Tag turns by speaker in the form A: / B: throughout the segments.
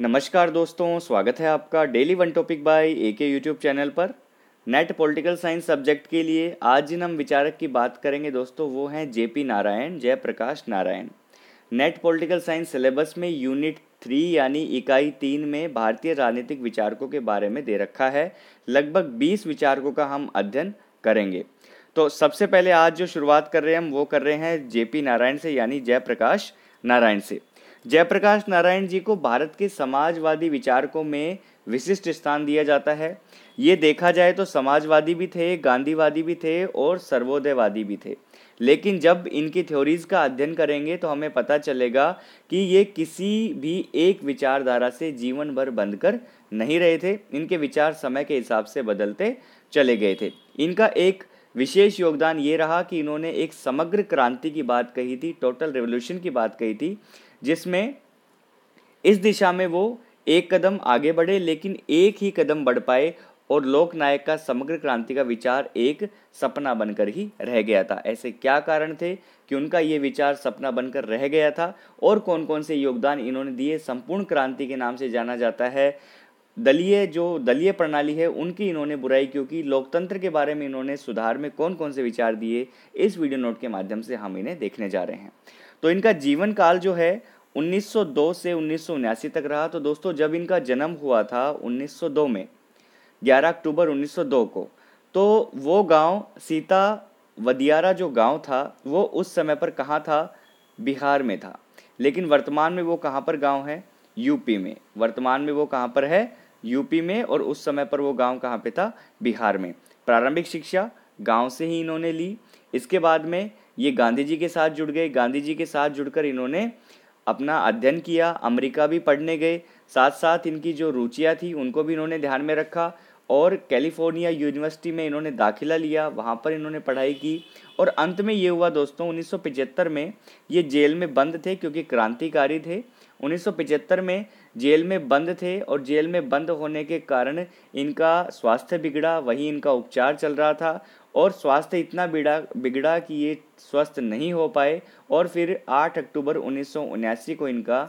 A: नमस्कार दोस्तों स्वागत है आपका daily one topic by A K YouTube channel पर नेट पॉलिटिकल साइंस सब्जेक्ट के लिए आज जिन हम विचारक की बात करेंगे दोस्तों वो हैं J P Narayan Jayaprakash Narayan NET political science syllabus में यूनिट थ्री यानी इकाई तीन में भारतीय राजनीतिक विचारकों के बारे में दे रखा है लगभग बीस विचारकों का हम अध्ययन करेंगे तो सबसे पहले आज जो शुरुआत कर रहे हैं हम वो कर रहे हैं जे पी नारायण से यानी जयप्रकाश नारायण से जयप्रकाश नारायण जी को भारत के समाजवादी विचारकों में विशिष्ट स्थान दिया जाता है ये देखा जाए तो समाजवादी भी थे गांधीवादी भी थे और सर्वोदयवादी भी थे लेकिन जब इनकी थ्योरीज का अध्ययन करेंगे तो हमें पता चलेगा कि ये किसी भी एक विचारधारा से जीवन भर बंद कर नहीं रहे थे इनके विचार समय के हिसाब से बदलते चले गए थे इनका एक विशेष योगदान ये रहा कि इन्होंने एक समग्र क्रांति की बात कही थी टोटल रेवोल्यूशन की बात कही थी जिसमें इस दिशा में वो एक कदम आगे बढ़े लेकिन एक ही कदम बढ़ पाए और लोकनायक का समग्र क्रांति का विचार एक सपना बनकर ही रह गया था ऐसे क्या कारण थे कि उनका ये विचार सपना बनकर रह गया था और कौन कौन से योगदान इन्होंने दिए संपूर्ण क्रांति के नाम से जाना जाता है दलीय जो दलीय प्रणाली है उनकी इन्होंने बुराई क्योंकि लोकतंत्र के बारे में इन्होंने सुधार में कौन कौन से विचार दिए इस वीडियो नोट के माध्यम से हम इन्हें देखने जा रहे हैं तो इनका जीवन काल जो है 1902 से उन्नीस तक रहा तो दोस्तों जब इनका जन्म हुआ था 1902 में 11 अक्टूबर 1902 को तो वो गांव सीता वदियारा जो गांव था वो उस समय पर कहाँ था बिहार में था लेकिन वर्तमान में वो कहाँ पर गांव है यूपी में वर्तमान में वो कहाँ पर है यूपी में और उस समय पर वो गांव कहाँ पे था बिहार में प्रारंभिक शिक्षा गांव से ही इन्होंने ली इसके बाद में ये गांधी जी के साथ जुड़ गए गांधी जी के साथ जुड़कर इन्होंने अपना अध्ययन किया अमेरिका भी पढ़ने गए साथ साथ इनकी जो रुचियाँ थी उनको भी इन्होंने ध्यान में रखा और कैलिफोर्निया यूनिवर्सिटी में इन्होंने दाखिला लिया वहाँ पर इन्होंने पढ़ाई की और अंत में ये हुआ दोस्तों 1975 में ये जेल में बंद थे क्योंकि क्रांतिकारी थे 1975 में जेल में बंद थे और जेल में बंद होने के कारण इनका स्वास्थ्य बिगड़ा वहीं इनका उपचार चल रहा था और स्वास्थ्य इतना बिड़ा बिगड़ा कि ये स्वस्थ नहीं हो पाए और फिर 8 अक्टूबर उन्नीस को इनका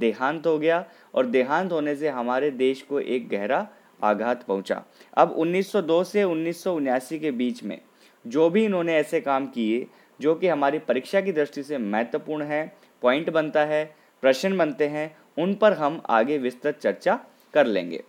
A: देहांत हो गया और देहांत होने से हमारे देश को एक गहरा आघात पहुंचा अब 1902 से उन्नीस के बीच में जो भी इन्होंने ऐसे काम किए जो कि हमारी परीक्षा की दृष्टि से महत्वपूर्ण है पॉइंट बनता है प्रश्न बनते हैं उन पर हम आगे विस्तृत चर्चा कर लेंगे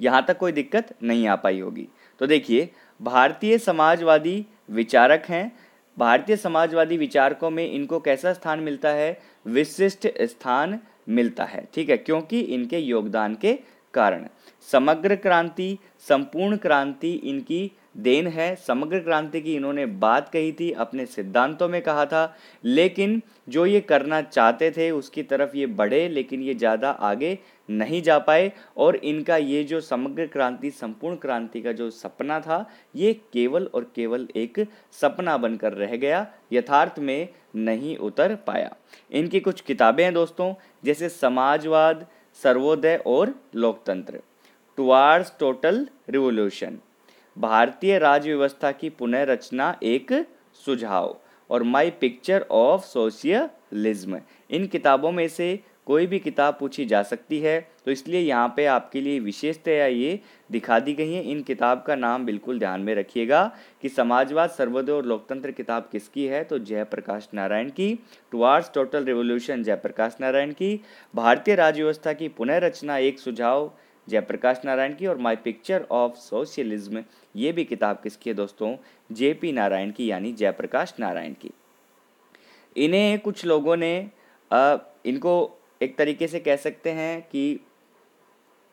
A: यहाँ तक कोई दिक्कत नहीं आ पाई होगी तो देखिए भारतीय समाजवादी विचारक हैं भारतीय समाजवादी विचारकों में इनको कैसा स्थान मिलता है विशिष्ट स्थान मिलता है ठीक है क्योंकि इनके योगदान के कारण समग्र क्रांति संपूर्ण क्रांति इनकी देन है समग्र क्रांति की इन्होंने बात कही थी अपने सिद्धांतों में कहा था लेकिन जो ये करना चाहते थे उसकी तरफ ये बढ़े लेकिन ये ज़्यादा आगे नहीं जा पाए और इनका ये जो समग्र क्रांति संपूर्ण क्रांति का जो सपना था ये केवल और केवल एक सपना बनकर रह गया यथार्थ में नहीं उतर पाया इनकी कुछ किताबें हैं दोस्तों जैसे समाजवाद सर्वोदय और लोकतंत्र टुवार्ड्स टोटल रिवोल्यूशन भारतीय राज्य व्यवस्था की पुनर्रचना एक सुझाव और माय पिक्चर ऑफ सोशियलिज्म इन किताबों में से कोई भी किताब पूछी जा सकती है तो इसलिए यहाँ पे आपके लिए विशेषतया ये दिखा दी गई है इन किताब का नाम बिल्कुल ध्यान में रखिएगा कि समाजवाद सर्वोदय और लोकतंत्र किताब किसकी है तो जयप्रकाश नारायण की towards total revolution Jayaprakash Narayan की भारतीय राज्य व्यवस्था की पुनर्रचना एक सुझाव जयप्रकाश नारायण की और माय पिक्चर ऑफ सोशलिज्म ये भी किताब किसकी है दोस्तों जे पी नारायण की यानी जयप्रकाश नारायण की इन्हें कुछ लोगों ने आ, इनको एक तरीके से कह सकते हैं कि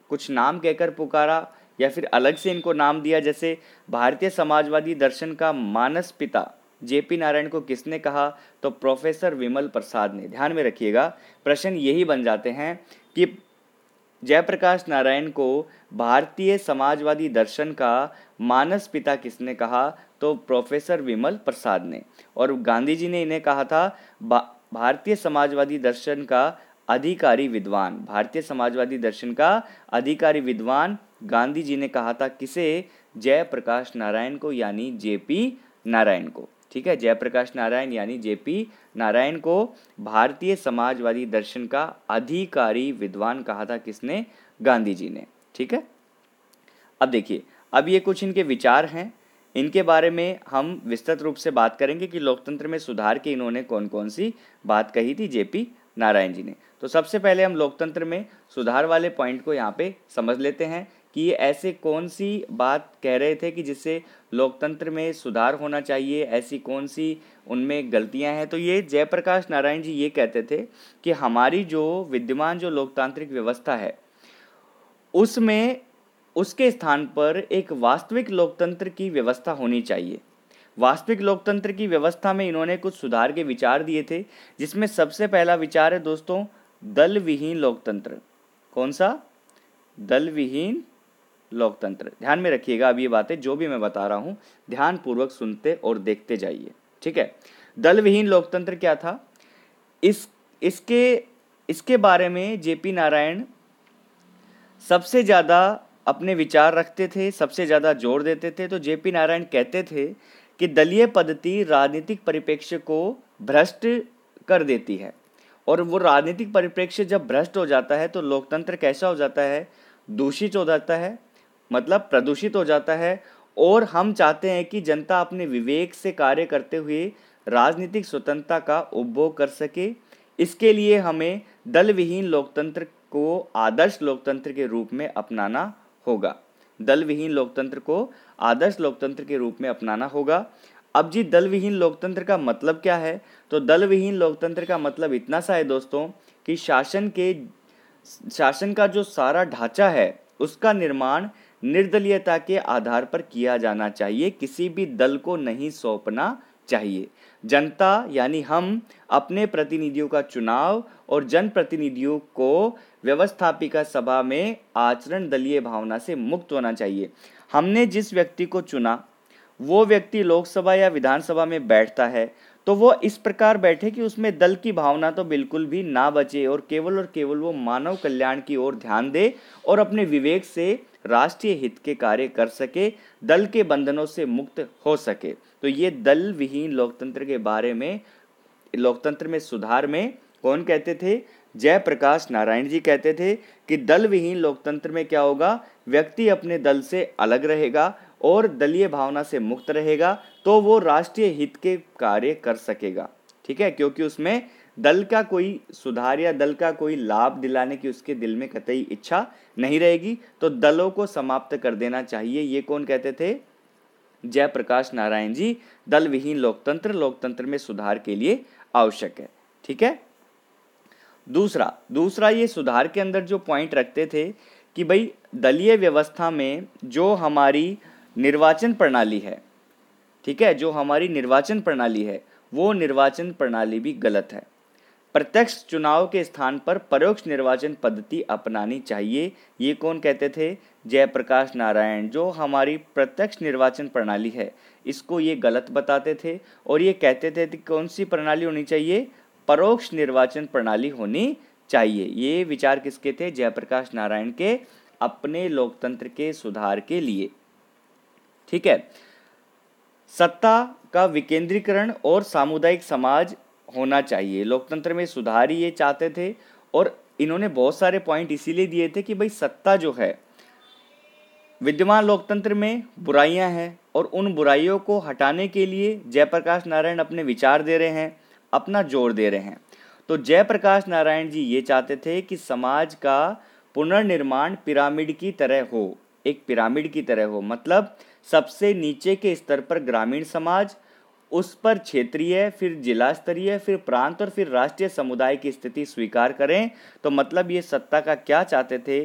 A: कुछ नाम कहकर पुकारा या फिर अलग से इनको नाम दिया जैसे भारतीय समाजवादी दर्शन का मानस पिता जे पी नारायण को किसने कहा तो प्रोफेसर विमल प्रसाद ने ध्यान में रखिएगा प्रश्न यही बन जाते हैं कि जयप्रकाश नारायण को भारतीय समाजवादी दर्शन का मानस पिता किसने कहा तो प्रोफेसर विमल प्रसाद ने और गांधी जी ने इन्हें कहा था भारतीय समाजवादी दर्शन का अधिकारी विद्वान भारतीय समाजवादी दर्शन का अधिकारी विद्वान गांधी जी ने कहा था किसे जयप्रकाश नारायण को यानी जेपी नारायण को ठीक है जयप्रकाश नारायण यानी जेपी नारायण को भारतीय समाजवादी दर्शन का अधिकारी विद्वान कहा था किसने गांधी जी ने ठीक है अब देखिए अब ये कुछ इनके विचार हैं इनके बारे में हम विस्तृत रूप से बात करेंगे कि लोकतंत्र में सुधार के इन्होंने कौन कौन सी बात कही थी जेपी नारायण जी ने तो सबसे पहले हम लोकतंत्र में सुधार वाले पॉइंट को यहाँ पे समझ लेते हैं कि ऐसे कौन सी बात कह रहे थे कि जिससे लोकतंत्र में सुधार होना चाहिए ऐसी कौन सी उनमें गलतियां हैं तो ये जयप्रकाश नारायण जी ये कहते थे कि हमारी जो विद्यमान जो लोकतांत्रिक व्यवस्था है उसमें उसके स्थान पर एक वास्तविक लोकतंत्र की व्यवस्था होनी चाहिए वास्तविक लोकतंत्र की व्यवस्था में इन्होंने कुछ सुधार के विचार दिए थे जिसमें सबसे पहला विचार है दोस्तों दल विहीन लोकतंत्र कौन सा दल विहीन लोकतंत्र ध्यान में रखिएगा अब ये बातें जो भी मैं बता रहा हूँ ध्यानपूर्वक सुनते और देखते जाइए ठीक है दलविहीन लोकतंत्र क्या था इस इसके इसके बारे में जेपी नारायण सबसे ज़्यादा अपने विचार रखते थे सबसे ज़्यादा जोर देते थे तो जेपी नारायण कहते थे कि दलीय पद्धति राजनीतिक परिप्रेक्ष्य को भ्रष्ट कर देती है और वो राजनीतिक परिप्रेक्ष्य जब भ्रष्ट हो जाता है तो लोकतंत्र कैसा हो जाता है दूषित हो जाता है मतलब प्रदूषित हो जाता है और हम चाहते हैं कि जनता अपने विवेक से कार्य करते हुए राजनीतिक स्वतंत्रता का उपभोग कर सके इसके लिए हमें दल विहीन लोकतंत्र को आदर्श लोकतंत्र के रूप में अपनाना होगा दल विहीन लोकतंत्र को आदर्श लोकतंत्र के रूप में अपनाना होगा अब जी दल विहीन लोकतंत्र का मतलब क्या है तो दल विहीन लोकतंत्र का मतलब इतना सा है दोस्तों कि शासन के शासन का जो सारा ढांचा है उसका निर्माण निर्दलीयता के आधार पर किया जाना चाहिए किसी भी दल को नहीं सौंपना चाहिए जनता यानी हम अपने प्रतिनिधियों का चुनाव और जनप्रतिनिधियों को व्यवस्थापिका सभा में आचरण दलीय भावना से मुक्त होना चाहिए हमने जिस व्यक्ति को चुना वो व्यक्ति लोकसभा या विधानसभा में बैठता है तो वो इस प्रकार बैठे कि उसमें दल की भावना तो बिल्कुल भी ना बचे और केवल और केवल वो मानव कल्याण की ओर ध्यान दे और अपने विवेक से राष्ट्रीय हित के कार्य कर सके दल के बंधनों से मुक्त हो सके तो ये दल विहीन लोकतंत्र के बारे में लोकतंत्र में सुधार में कौन कहते थे जयप्रकाश नारायण जी कहते थे कि दल विहीन लोकतंत्र में क्या होगा व्यक्ति अपने दल से अलग रहेगा और दलीय भावना से मुक्त रहेगा तो वो राष्ट्रीय हित के कार्य कर सकेगा ठीक है क्योंकि उसमें दल का कोई सुधार या दल का कोई लाभ दिलाने की उसके दिल में कतई इच्छा नहीं रहेगी तो दलों को समाप्त कर देना चाहिए ये कौन कहते थे जयप्रकाश नारायण जी दल विहीन लोकतंत्र लोकतंत्र में सुधार के लिए आवश्यक है ठीक है दूसरा दूसरा ये सुधार के अंदर जो पॉइंट रखते थे कि भाई दलीय व्यवस्था में जो हमारी निर्वाचन प्रणाली है ठीक है जो हमारी निर्वाचन प्रणाली है वो निर्वाचन प्रणाली भी गलत है प्रत्यक्ष चुनाव के स्थान पर परोक्ष निर्वाचन पद्धति अपनानी चाहिए ये कौन कहते थे जयप्रकाश नारायण जो हमारी प्रत्यक्ष निर्वाचन प्रणाली है इसको ये गलत बताते थे और ये कहते थे कि कौन सी प्रणाली होनी चाहिए परोक्ष निर्वाचन प्रणाली होनी चाहिए ये विचार किसके थे जयप्रकाश नारायण के अपने लोकतंत्र के सुधार के लिए ठीक है सत्ता का विकेंद्रीकरण और सामुदायिक समाज होना चाहिए लोकतंत्र में सुधार ही ये चाहते थे और इन्होंने बहुत सारे पॉइंट इसीलिए दिए थे कि भाई सत्ता जो है विद्यमान लोकतंत्र में बुराइयां हैं और उन बुराइयों को हटाने के लिए जयप्रकाश नारायण अपने विचार दे रहे हैं अपना जोर दे रहे हैं तो जयप्रकाश नारायण जी ये चाहते थे कि समाज का पुनर्निर्माण पिरामिड की तरह हो एक पिरामिड की तरह हो मतलब सबसे नीचे के स्तर पर ग्रामीण समाज उस पर क्षेत्रीय फिर जिला स्तरीय फिर प्रांत और फिर राष्ट्रीय समुदाय की स्थिति स्वीकार करें तो मतलब ये सत्ता का क्या चाहते थे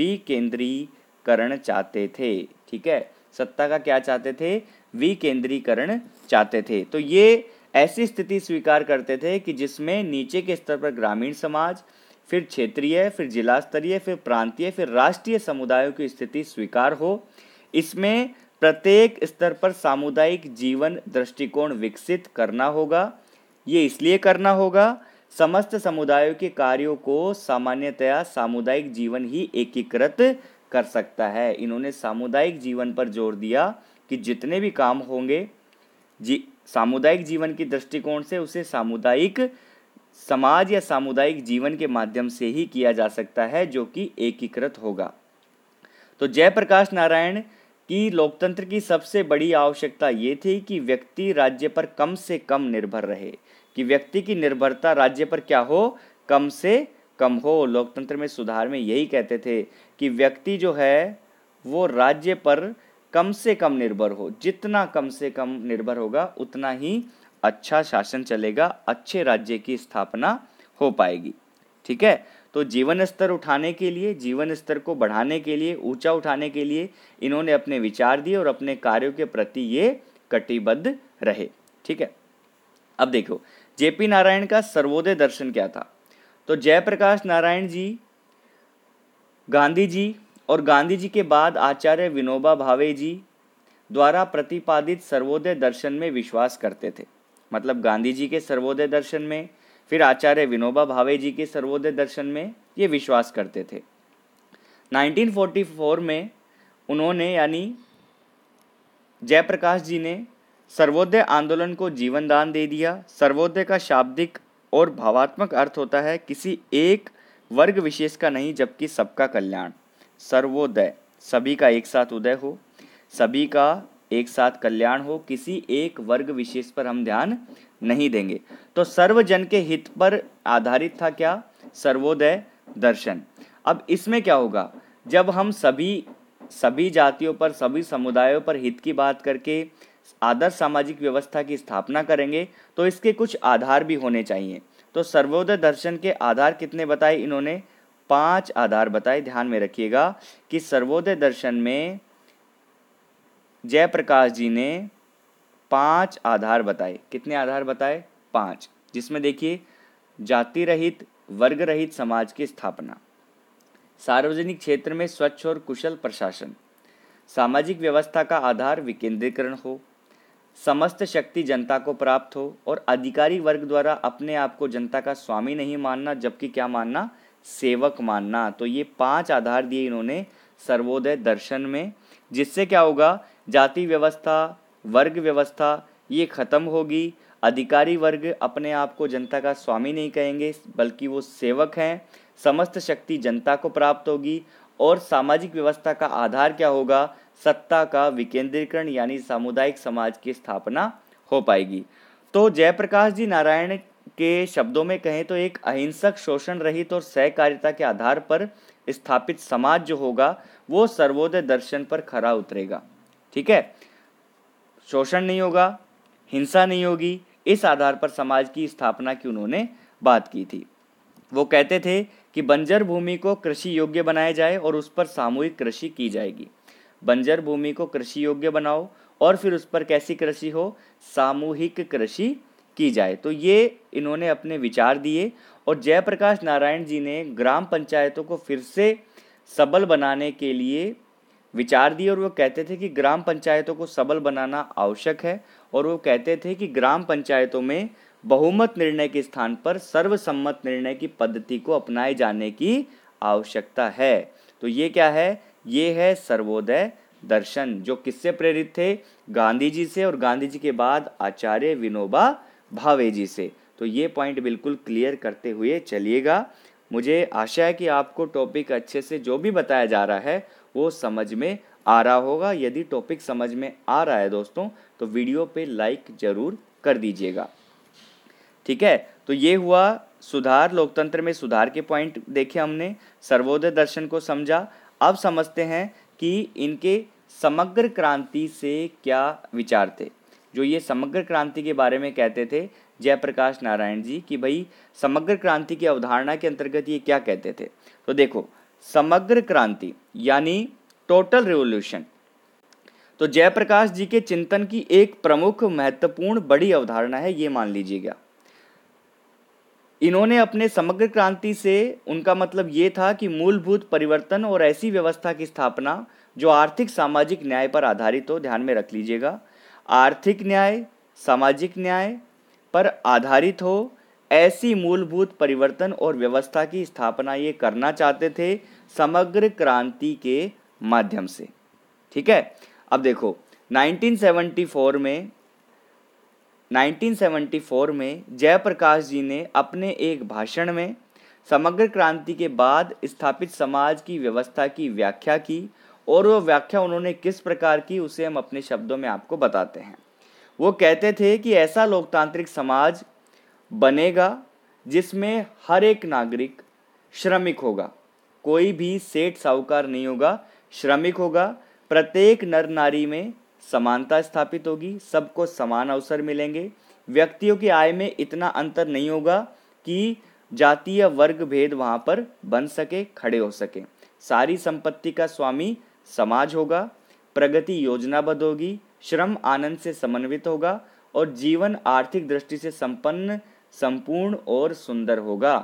A: विकेंद्रीकरण चाहते थे ठीक है सत्ता का क्या चाहते थे विकेंद्रीकरण चाहते थे तो ये ऐसी स्थिति स्वीकार करते थे कि जिसमें नीचे के स्तर पर ग्रामीण समाज फिर क्षेत्रीय फिर जिला स्तरीय फिर प्रांतीय फिर राष्ट्रीय समुदायों की स्थिति स्वीकार हो इसमें प्रत्येक स्तर पर सामुदायिक जीवन दृष्टिकोण विकसित करना होगा ये इसलिए करना होगा समस्त समुदायों के कार्यों को सामान्यतया सामुदायिक जीवन ही एकीकृत कर सकता है इन्होंने सामुदायिक जीवन पर जोर दिया कि जितने भी काम होंगे जी सामुदायिक जीवन के दृष्टिकोण से उसे सामुदायिक समाज या सामुदायिक जीवन के माध्यम से ही किया जा सकता है जो कि एकीकृत होगा तो जयप्रकाश नारायण कि लोकतंत्र की सबसे बड़ी आवश्यकता ये थी कि व्यक्ति राज्य पर कम से कम निर्भर रहे कि व्यक्ति की निर्भरता राज्य पर क्या हो कम से कम हो लोकतंत्र में सुधार में यही कहते थे कि व्यक्ति जो है वो राज्य पर कम से कम निर्भर हो जितना कम से कम निर्भर होगा उतना ही अच्छा शासन चलेगा अच्छे राज्य की स्थापना हो पाएगी ठीक है तो जीवन स्तर उठाने के लिए जीवन स्तर को बढ़ाने के लिए ऊंचा उठाने के लिए इन्होंने अपने विचार दिए और अपने कार्यों के प्रति ये कटिबद्ध रहे ठीक है अब देखो जेपी नारायण का सर्वोदय दर्शन क्या था तो जयप्रकाश नारायण जी गांधी जी और गांधी जी के बाद आचार्य विनोबा भावे जी द्वारा प्रतिपादित सर्वोदय दर्शन में विश्वास करते थे मतलब गांधी जी के सर्वोदय दर्शन में फिर आचार्य विनोबा भावे जी के सर्वोदय दर्शन में ये विश्वास करते थे 1944 में उन्होंने यानी जयप्रकाश जी ने सर्वोदय आंदोलन को जीवन दान दे दिया सर्वोदय का शाब्दिक और भावात्मक अर्थ होता है किसी एक वर्ग विशेष का नहीं जबकि सबका कल्याण सर्वोदय सभी का एक साथ उदय हो सभी का एक साथ कल्याण हो किसी एक वर्ग विशेष पर हम ध्यान नहीं देंगे तो सर्वजन के हित पर आधारित था क्या सर्वोदय दर्शन अब इसमें क्या होगा जब हम सभी सभी जातियों पर सभी समुदायों पर हित की बात करके आदर्श सामाजिक व्यवस्था की स्थापना करेंगे तो इसके कुछ आधार भी होने चाहिए तो सर्वोदय दर्शन के आधार कितने बताए इन्होंने पांच आधार बताए ध्यान में रखिएगा कि सर्वोदय दर्शन में जयप्रकाश जी ने पांच आधार बताए कितने आधार बताए पांच जिसमें देखिए जाति रहित वर्ग रहित समाज की स्थापना सार्वजनिक क्षेत्र में स्वच्छ और कुशल प्रशासन सामाजिक व्यवस्था का आधार विकेंद्रीकरण हो समस्त शक्ति जनता को प्राप्त हो और अधिकारी वर्ग द्वारा अपने आप को जनता का स्वामी नहीं मानना जबकि क्या मानना सेवक मानना तो ये पांच आधार दिए इन्होंने सर्वोदय दर्शन में जिससे क्या होगा जाति व्यवस्था वर्ग व्यवस्था ये ख़त्म होगी अधिकारी वर्ग अपने आप को जनता का स्वामी नहीं कहेंगे बल्कि वो सेवक हैं समस्त शक्ति जनता को प्राप्त होगी और सामाजिक व्यवस्था का आधार क्या होगा सत्ता का विकेंद्रीकरण यानी सामुदायिक समाज की स्थापना हो पाएगी तो जयप्रकाश जी नारायण के शब्दों में कहें तो एक अहिंसक शोषण रहित और सहकारिता के आधार पर स्थापित समाज जो होगा वो सर्वोदय दर्शन पर खरा उतरेगा ठीक है शोषण नहीं होगा हिंसा नहीं होगी इस आधार पर समाज की स्थापना की उन्होंने बात की थी वो कहते थे कि बंजर भूमि को कृषि योग्य बनाया जाए और उस पर सामूहिक कृषि की जाएगी बंजर भूमि को कृषि योग्य बनाओ और फिर उस पर कैसी कृषि हो सामूहिक कृषि की जाए तो ये इन्होंने अपने विचार दिए और जयप्रकाश नारायण जी ने ग्राम पंचायतों को फिर से सबल बनाने के लिए विचार दिए और वो कहते थे कि ग्राम पंचायतों को सबल बनाना आवश्यक है और वो कहते थे कि ग्राम पंचायतों में बहुमत निर्णय के स्थान पर सर्वसम्मत निर्णय की पद्धति को अपनाए जाने की आवश्यकता है तो ये क्या है ये है सर्वोदय दर्शन जो किससे प्रेरित थे गांधी जी से और गांधी जी के बाद आचार्य विनोबा भावे जी से तो ये पॉइंट बिल्कुल क्लियर करते हुए चलिएगा मुझे आशा है कि आपको टॉपिक अच्छे से जो भी बताया जा रहा है वो समझ में आ रहा होगा यदि टॉपिक समझ में आ रहा है दोस्तों तो वीडियो पे लाइक ज़रूर कर दीजिएगा ठीक है तो ये हुआ सुधार लोकतंत्र में सुधार के पॉइंट देखे हमने सर्वोदय दर्शन को समझा अब समझते हैं कि इनके समग्र क्रांति से क्या विचार थे जो ये समग्र क्रांति के बारे में कहते थे जयप्रकाश नारायण जी कि भाई समग्र क्रांति की अवधारणा के अंतर्गत ये क्या कहते थे तो देखो समग्र क्रांति यानी टोटल रिवोल्यूशन तो जयप्रकाश जी के चिंतन की एक प्रमुख महत्वपूर्ण बड़ी अवधारणा है ये मान लीजिएगा इन्होंने अपने समग्र क्रांति से उनका मतलब ये था कि मूलभूत परिवर्तन और ऐसी व्यवस्था की स्थापना जो आर्थिक सामाजिक न्याय पर आधारित हो ध्यान में रख लीजिएगा आर्थिक न्याय सामाजिक न्याय पर आधारित हो ऐसी मूलभूत परिवर्तन और व्यवस्था की स्थापना ये करना चाहते थे समग्र क्रांति के माध्यम से ठीक है अब देखो 1974 में 1974 में जयप्रकाश जी ने अपने एक भाषण में समग्र क्रांति के बाद स्थापित समाज की व्यवस्था की व्याख्या की और वो व्याख्या उन्होंने किस प्रकार की उसे हम अपने शब्दों में आपको बताते हैं वो कहते थे कि ऐसा लोकतांत्रिक समाज बनेगा जिसमें हर एक नागरिक श्रमिक होगा कोई भी सेठ साहूकार नहीं होगा श्रमिक होगा प्रत्येक नर नारी में समानता स्थापित होगी सबको समान अवसर मिलेंगे व्यक्तियों की आय में इतना अंतर नहीं होगा कि जातीय वर्ग भेद वहाँ पर बन सके खड़े हो सके सारी संपत्ति का स्वामी समाज होगा प्रगति योजनाबद्ध होगी श्रम आनंद से समन्वित होगा और जीवन आर्थिक दृष्टि से संपन्न संपूर्ण और सुंदर होगा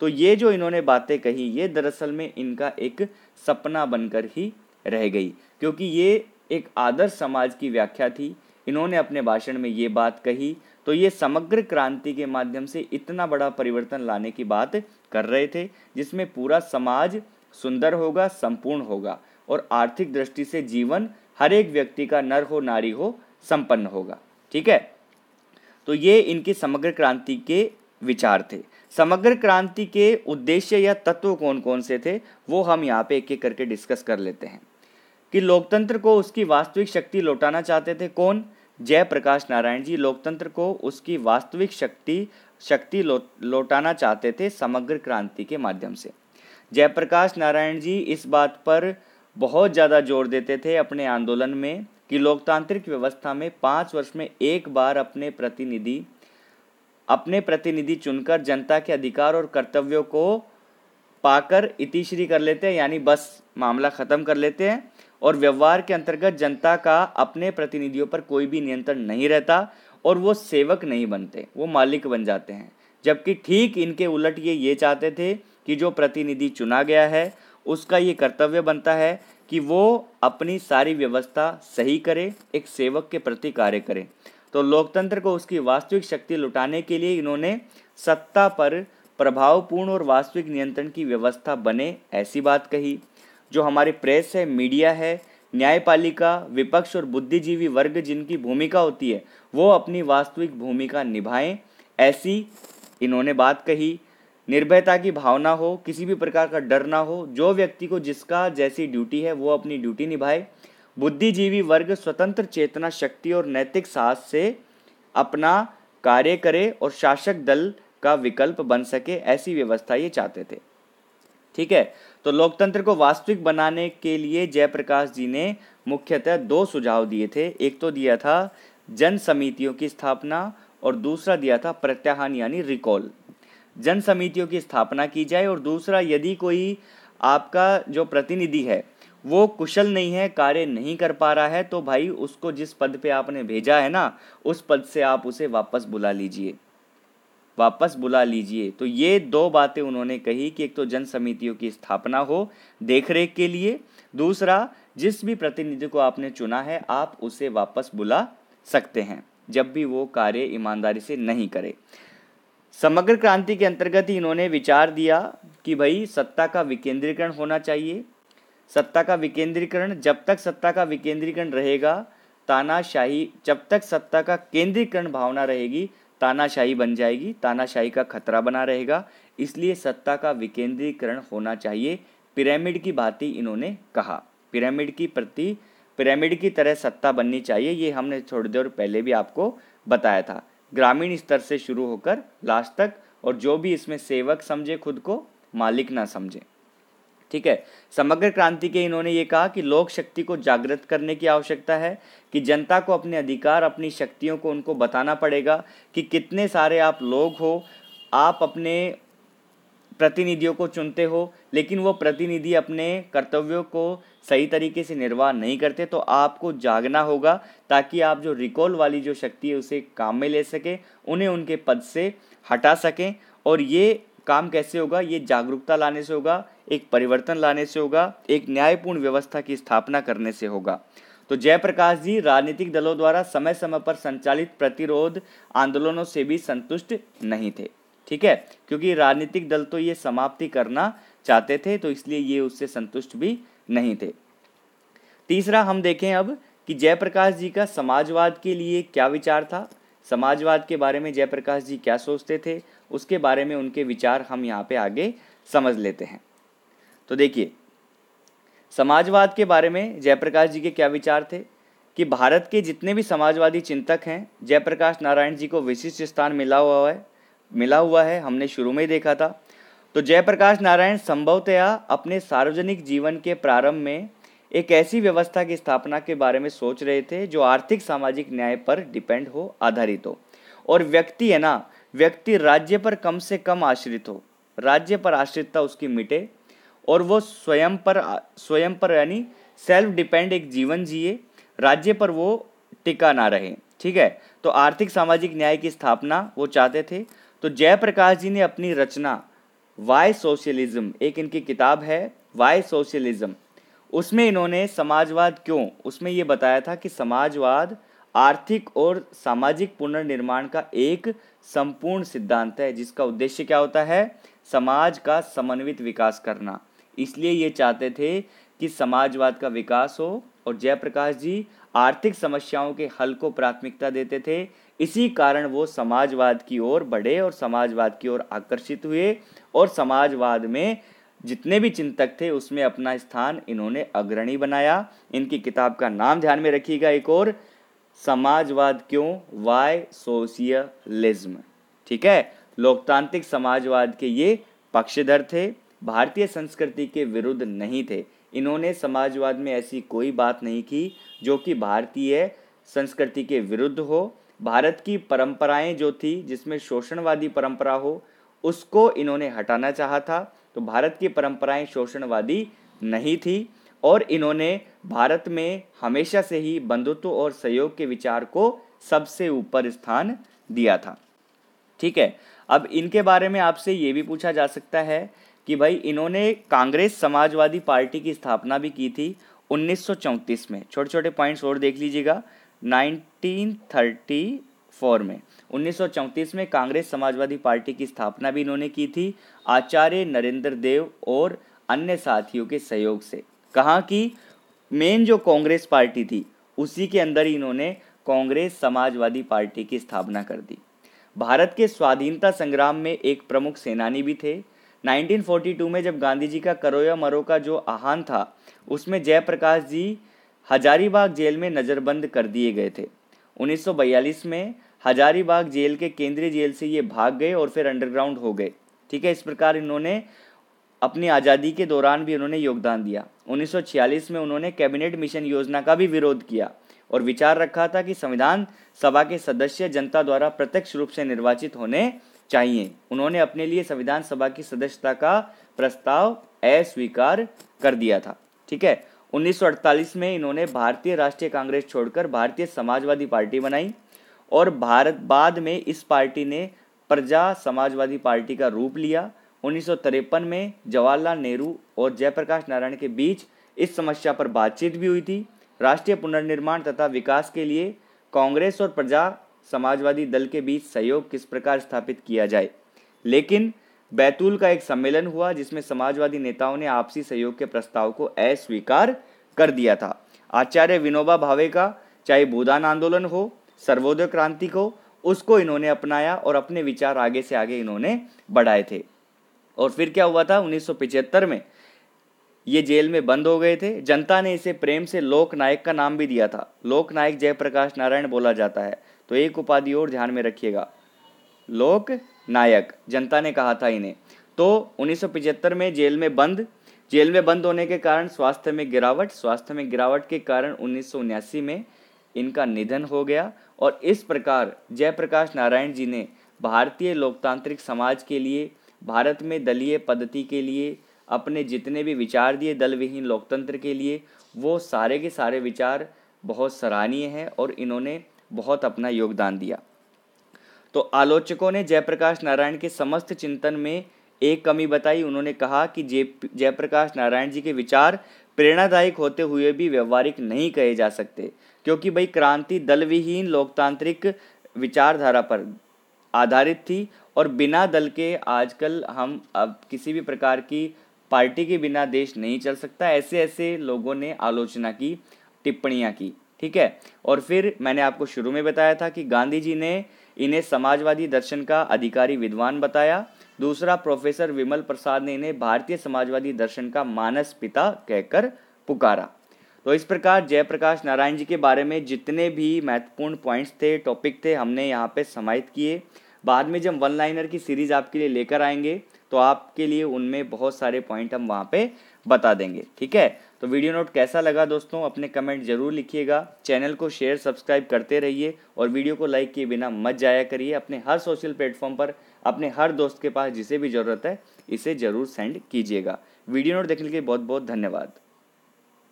A: तो ये जो इन्होंने बातें कही ये दरअसल में इनका एक सपना बनकर ही रह गई क्योंकि ये एक आदर्श समाज की व्याख्या थी इन्होंने अपने भाषण में ये बात कही तो ये समग्र क्रांति के माध्यम से इतना बड़ा परिवर्तन लाने की बात कर रहे थे जिसमें पूरा समाज सुंदर होगा संपूर्ण होगा और आर्थिक दृष्टि से जीवन हर एक व्यक्ति का नर हो नारी हो संपन्न होगा ठीक है तो ये इनकी समग्र क्रांति के विचार थे समग्र क्रांति के उद्देश्य या तत्व कौन कौन से थे वो हम यहाँ पे एक एक करके डिस्कस कर लेते हैं कि लोकतंत्र को उसकी वास्तविक शक्ति लौटाना चाहते थे कौन जयप्रकाश नारायण जी लोकतंत्र को उसकी वास्तविक शक्ति शक्ति लो, लौटाना चाहते थे समग्र क्रांति के माध्यम से जयप्रकाश नारायण जी इस बात पर बहुत ज़्यादा जोर देते थे अपने आंदोलन में कि लोकतांत्रिक व्यवस्था में पाँच वर्ष में एक बार अपने प्रतिनिधि अपने प्रतिनिधि चुनकर जनता के अधिकार और कर्तव्यों को पाकर इतिश्री कर लेते हैं यानी बस मामला ख़त्म कर लेते हैं और व्यवहार के अंतर्गत जनता का अपने प्रतिनिधियों पर कोई भी नियंत्रण नहीं रहता और वो सेवक नहीं बनते वो मालिक बन जाते हैं जबकि ठीक इनके उलट ये ये चाहते थे कि जो प्रतिनिधि चुना गया है उसका ये कर्तव्य बनता है कि वो अपनी सारी व्यवस्था सही करे एक सेवक के प्रति कार्य करें तो लोकतंत्र को उसकी वास्तविक शक्ति लुटाने के लिए इन्होंने सत्ता पर प्रभावपूर्ण और वास्तविक नियंत्रण की व्यवस्था बने ऐसी बात कही जो हमारी प्रेस है मीडिया है न्यायपालिका विपक्ष और बुद्धिजीवी वर्ग जिनकी भूमिका होती है वो अपनी वास्तविक भूमिका निभाएं ऐसी इन्होंने बात कही निर्भयता की भावना हो किसी भी प्रकार का डर ना हो जो व्यक्ति को जिसका जैसी ड्यूटी है वो अपनी ड्यूटी निभाए बुद्धिजीवी वर्ग स्वतंत्र चेतना शक्ति और नैतिक साहस से अपना कार्य करे और शासक दल का विकल्प बन सके ऐसी व्यवस्था ये चाहते थे ठीक है तो लोकतंत्र को वास्तविक बनाने के लिए जयप्रकाश जी ने मुख्यतः दो सुझाव दिए थे एक तो दिया था जन समितियों की स्थापना और दूसरा दिया था प्रत्याहान यानी रिकॉल जन समितियों की स्थापना की जाए और दूसरा यदि कोई आपका जो प्रतिनिधि है वो कुशल नहीं है कार्य नहीं कर पा रहा है तो भाई उसको जिस पद पे आपने भेजा है ना उस पद से आप उसे वापस बुला लीजिए वापस बुला लीजिए तो ये दो बातें उन्होंने कही कि एक तो जन समितियों की स्थापना हो देखरेख के लिए दूसरा जिस भी प्रतिनिधि को आपने चुना है आप उसे वापस बुला सकते हैं जब भी वो कार्य ईमानदारी से नहीं करे समग्र क्रांति के अंतर्गत ही इन्होंने विचार दिया कि भाई सत्ता का विकेंद्रीकरण होना चाहिए सत्ता का विकेंद्रीकरण जब तक सत्ता का विकेंद्रीकरण रहेगा तानाशाही जब तक सत्ता का केंद्रीकरण भावना रहेगी तानाशाही बन जाएगी तानाशाही का खतरा बना रहेगा इसलिए सत्ता का विकेंद्रीकरण होना चाहिए पिरामिड की भांति इन्होंने कहा पिरामिड की प्रति पिरामिड की तरह सत्ता बननी चाहिए ये हमने थोड़ी देर पहले भी आपको बताया था ग्रामीण स्तर से शुरू होकर लास्ट तक और जो भी इसमें सेवक समझे खुद को मालिक ना समझे ठीक है समग्र क्रांति के इन्होंने ये कहा कि लोक शक्ति को जागृत करने की आवश्यकता है कि जनता को अपने अधिकार अपनी शक्तियों को उनको बताना पड़ेगा कि कितने सारे आप लोग हो आप अपने प्रतिनिधियों को चुनते हो लेकिन वो प्रतिनिधि अपने कर्तव्यों को सही तरीके से निर्वाह नहीं करते तो आपको जागना होगा ताकि आप जो रिकॉल वाली जो शक्ति है उसे काम में ले सकें उन्हें उनके पद से हटा सकें और ये काम कैसे होगा ये जागरूकता लाने से होगा एक परिवर्तन लाने से होगा एक न्यायपूर्ण व्यवस्था की स्थापना करने से होगा तो जयप्रकाश जी राजनीतिक दलों द्वारा समय समय पर संचालित प्रतिरोध आंदोलनों से भी संतुष्ट नहीं थे ठीक है क्योंकि राजनीतिक दल तो ये समाप्ति करना चाहते थे तो इसलिए ये उससे संतुष्ट भी नहीं थे तीसरा हम देखें अब कि जयप्रकाश जी का समाजवाद के लिए क्या विचार था समाजवाद के बारे में जयप्रकाश जी क्या सोचते थे उसके बारे में उनके विचार हम यहाँ पे आगे समझ लेते हैं तो देखिए समाजवाद के बारे में जयप्रकाश जी के क्या विचार थे कि भारत के जितने भी समाजवादी चिंतक हैं जयप्रकाश नारायण जी को विशिष्ट स्थान मिला हुआ है मिला हुआ है हमने शुरू में ही देखा था तो जयप्रकाश नारायण संभवतया अपने सार्वजनिक जीवन के प्रारंभ में एक ऐसी व्यवस्था की स्थापना के बारे में सोच रहे थे जो आर्थिक सामाजिक न्याय पर डिपेंड हो आधारित हो और व्यक्ति है ना व्यक्ति राज्य पर कम से कम आश्रित हो राज्य पर आश्रितता उसकी मिटे और वो स्वयं पर स्वयं पर यानी सेल्फ डिपेंड एक जीवन जिए राज्य पर वो टिका ना रहे ठीक है तो आर्थिक सामाजिक न्याय की स्थापना वो चाहते थे तो जयप्रकाश जी ने अपनी रचना वाई सोशलिज्म एक इनकी किताब है वाई सोशलिज्म उसमें इन्होंने समाजवाद क्यों उसमें ये बताया था कि समाजवाद आर्थिक और सामाजिक पुनर्निर्माण का एक संपूर्ण सिद्धांत है जिसका उद्देश्य क्या होता है समाज का समन्वित विकास करना इसलिए ये चाहते थे कि समाजवाद का विकास हो और जयप्रकाश जी आर्थिक समस्याओं के हल को प्राथमिकता देते थे इसी कारण वो समाजवाद की ओर बढ़े और समाजवाद की ओर आकर्षित हुए और समाजवाद में जितने भी चिंतक थे उसमें अपना स्थान इन्होंने अग्रणी बनाया इनकी किताब का नाम ध्यान में रखिएगा एक और समाजवाद क्यों वाय सोशियलिज्म ठीक है लोकतांत्रिक समाजवाद के ये पक्षधर थे भारतीय संस्कृति के विरुद्ध नहीं थे इन्होंने समाजवाद में ऐसी कोई बात नहीं की जो कि भारतीय संस्कृति के विरुद्ध हो भारत की परंपराएं जो थी जिसमें शोषणवादी परंपरा हो उसको इन्होंने हटाना चाहा था तो भारत की परंपराएं शोषणवादी नहीं थी और इन्होंने भारत में हमेशा से ही बंधुत्व और सहयोग के विचार को सबसे ऊपर स्थान दिया था ठीक है अब इनके बारे में आपसे ये भी पूछा जा सकता है कि भाई इन्होंने कांग्रेस समाजवादी पार्टी की स्थापना भी की थी 1934 में छोटे छोटे पॉइंट्स और देख लीजिएगा 1934 में 1934 में कांग्रेस समाजवादी पार्टी की स्थापना भी इन्होंने की थी आचार्य नरेंद्र देव और अन्य साथियों के सहयोग से कहा कि मेन जो कांग्रेस पार्टी थी उसी के अंदर ही इन्होंने कांग्रेस समाजवादी पार्टी की स्थापना कर दी भारत के स्वाधीनता संग्राम में एक प्रमुख सेनानी भी थे 1942 में जब गांधी जी का करो या मरो का जो आहान था उसमें जयप्रकाश जी हजारीबाग जेल में नज़रबंद कर दिए गए थे 1942 में हजारीबाग जेल के केंद्रीय जेल से ये भाग गए और फिर अंडरग्राउंड हो गए ठीक है इस प्रकार इन्होंने अपनी आज़ादी के दौरान भी उन्होंने योगदान दिया 1946 में उन्होंने कैबिनेट मिशन योजना का भी विरोध किया और विचार रखा था कि संविधान सभा के सदस्य जनता द्वारा प्रत्यक्ष रूप से निर्वाचित होने चाहिए उन्होंने अपने लिए संविधान सभा की सदस्यता का प्रस्ताव अस्वीकार कर दिया था ठीक है 1948 में इन्होंने भारतीय राष्ट्रीय कांग्रेस छोड़कर भारतीय समाजवादी पार्टी बनाई और भारत बाद में इस पार्टी ने प्रजा समाजवादी पार्टी का रूप लिया उन्नीस में जवाहरलाल नेहरू और जयप्रकाश नारायण के बीच इस समस्या पर बातचीत भी हुई थी राष्ट्रीय पुनर्निर्माण तथा विकास के लिए कांग्रेस और प्रजा समाजवादी दल के बीच सहयोग किस प्रकार स्थापित किया जाए लेकिन बैतूल का एक सम्मेलन हुआ जिसमें समाजवादी नेताओं ने आपसी सहयोग के प्रस्ताव को अस्वीकार कर दिया था आचार्य विनोबा भावे का चाहे भूदान आंदोलन हो सर्वोदय क्रांति को उसको इन्होंने अपनाया और अपने विचार आगे से आगे इन्होंने बढ़ाए थे और फिर क्या हुआ था उन्नीस में ये जेल में बंद हो गए थे जनता ने इसे प्रेम से लोकनायक का नाम भी दिया था लोकनायक जयप्रकाश नारायण बोला जाता है तो एक उपाधि और ध्यान में रखिएगा लोक नायक जनता ने कहा था इन्हें तो उन्नीस में जेल में बंद जेल में बंद होने के कारण स्वास्थ्य में गिरावट स्वास्थ्य में गिरावट के कारण उन्नीस में इनका निधन हो गया और इस प्रकार जयप्रकाश नारायण जी ने भारतीय लोकतांत्रिक समाज के लिए भारत में दलीय पद्धति के लिए अपने जितने भी विचार दिए दलविहीन लोकतंत्र के लिए वो सारे के सारे विचार बहुत सराहनीय हैं और इन्होंने बहुत अपना योगदान दिया तो आलोचकों ने जयप्रकाश नारायण के समस्त चिंतन में एक कमी बताई उन्होंने कहा कि जय जयप्रकाश नारायण जी के विचार प्रेरणादायक होते हुए भी व्यवहारिक नहीं कहे जा सकते क्योंकि भाई क्रांति दल विहीन लोकतांत्रिक विचारधारा पर आधारित थी और बिना दल के आजकल हम अब किसी भी प्रकार की पार्टी के बिना देश नहीं चल सकता ऐसे ऐसे लोगों ने आलोचना की टिप्पणियाँ की ठीक है और फिर मैंने आपको शुरू में बताया था कि गांधी जी ने इन्हें समाजवादी दर्शन का अधिकारी विद्वान बताया दूसरा प्रोफेसर विमल प्रसाद ने इन्हें भारतीय समाजवादी दर्शन का मानस पिता कहकर पुकारा तो इस प्रकार जयप्रकाश नारायण जी के बारे में जितने भी महत्वपूर्ण पॉइंट्स थे टॉपिक थे हमने यहाँ पे समाहित किए बाद में जब वन लाइनर की सीरीज आपके लिए लेकर आएंगे तो आपके लिए उनमें बहुत सारे पॉइंट हम वहाँ पे बता देंगे ठीक है तो वीडियो नोट कैसा लगा दोस्तों अपने कमेंट जरूर लिखिएगा चैनल को शेयर सब्सक्राइब करते रहिए और वीडियो को लाइक किए बिना मत जाया करिए अपने हर सोशल प्लेटफॉर्म पर अपने हर दोस्त के पास जिसे भी ज़रूरत है इसे ज़रूर सेंड कीजिएगा वीडियो नोट देखने के लिए बहुत बहुत धन्यवाद